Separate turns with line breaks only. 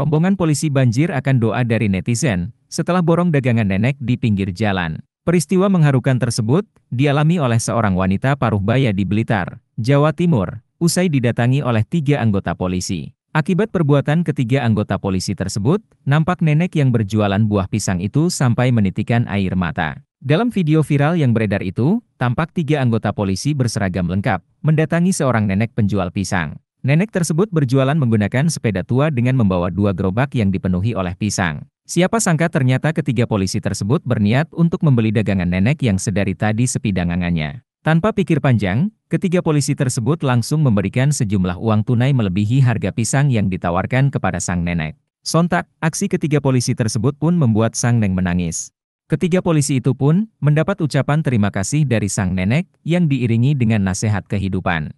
Rombongan polisi banjir akan doa dari netizen, setelah borong dagangan nenek di pinggir jalan. Peristiwa mengharukan tersebut, dialami oleh seorang wanita paruh baya di Blitar, Jawa Timur, usai didatangi oleh tiga anggota polisi. Akibat perbuatan ketiga anggota polisi tersebut, nampak nenek yang berjualan buah pisang itu sampai menitikan air mata. Dalam video viral yang beredar itu, tampak tiga anggota polisi berseragam lengkap, mendatangi seorang nenek penjual pisang. Nenek tersebut berjualan menggunakan sepeda tua dengan membawa dua gerobak yang dipenuhi oleh pisang. Siapa sangka ternyata ketiga polisi tersebut berniat untuk membeli dagangan nenek yang sedari tadi sepi dangangannya. Tanpa pikir panjang, ketiga polisi tersebut langsung memberikan sejumlah uang tunai melebihi harga pisang yang ditawarkan kepada sang nenek. Sontak, aksi ketiga polisi tersebut pun membuat sang nenek menangis. Ketiga polisi itu pun mendapat ucapan terima kasih dari sang nenek yang diiringi dengan nasihat kehidupan.